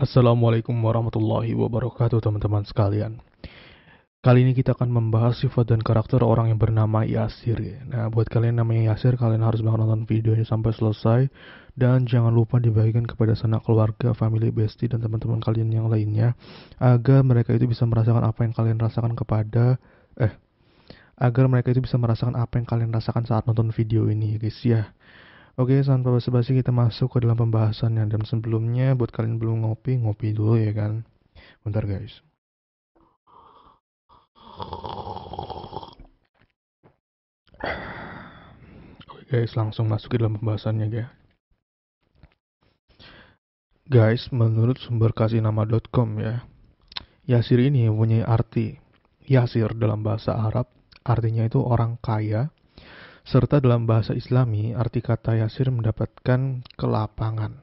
Assalamualaikum warahmatullahi wabarakatuh teman-teman sekalian. Kali ini kita akan membahas sifat dan karakter orang yang bernama Yasir. Nah, buat kalian yang namanya Yasir, kalian harus banget nonton ini sampai selesai dan jangan lupa dibagikan kepada sanak keluarga, family bestie dan teman-teman kalian yang lainnya agar mereka itu bisa merasakan apa yang kalian rasakan kepada eh agar mereka itu bisa merasakan apa yang kalian rasakan saat nonton video ini ya guys ya. Oke, tanpa basa-basi kita masuk ke dalam pembahasannya. Dan sebelumnya, buat kalian belum ngopi, ngopi dulu ya kan. Bentar guys. Oke guys, langsung masuk ke dalam pembahasannya ya. Guys, menurut sumber kasih nama.com ya, Yasir ini mempunyai arti. Yasir dalam bahasa Arab artinya itu orang kaya serta dalam bahasa Islami arti kata yasir mendapatkan kelapangan.